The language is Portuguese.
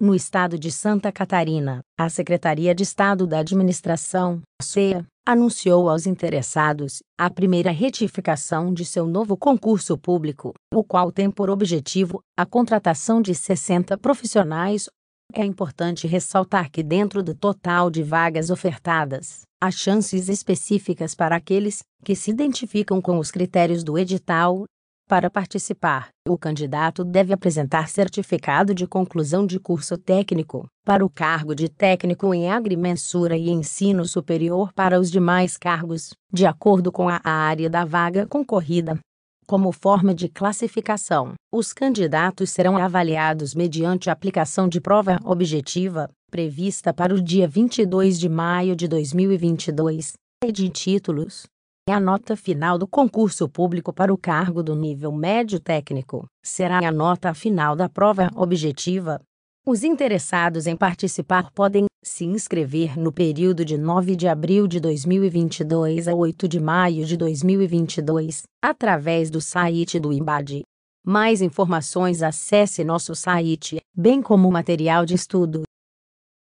No estado de Santa Catarina, a Secretaria de Estado da Administração, SEA, anunciou aos interessados a primeira retificação de seu novo concurso público, o qual tem por objetivo a contratação de 60 profissionais. É importante ressaltar que, dentro do total de vagas ofertadas, há chances específicas para aqueles que se identificam com os critérios do edital para participar, o candidato deve apresentar certificado de conclusão de curso técnico, para o cargo de técnico em agrimensura e ensino superior para os demais cargos, de acordo com a área da vaga concorrida. Como forma de classificação, os candidatos serão avaliados mediante aplicação de prova objetiva, prevista para o dia 22 de maio de 2022, e de títulos, é a nota final do concurso público para o cargo do nível médio técnico será a nota final da prova objetiva. Os interessados em participar podem se inscrever no período de 9 de abril de 2022 a 8 de maio de 2022, através do site do IMBAD. Mais informações acesse nosso site, bem como material de estudo.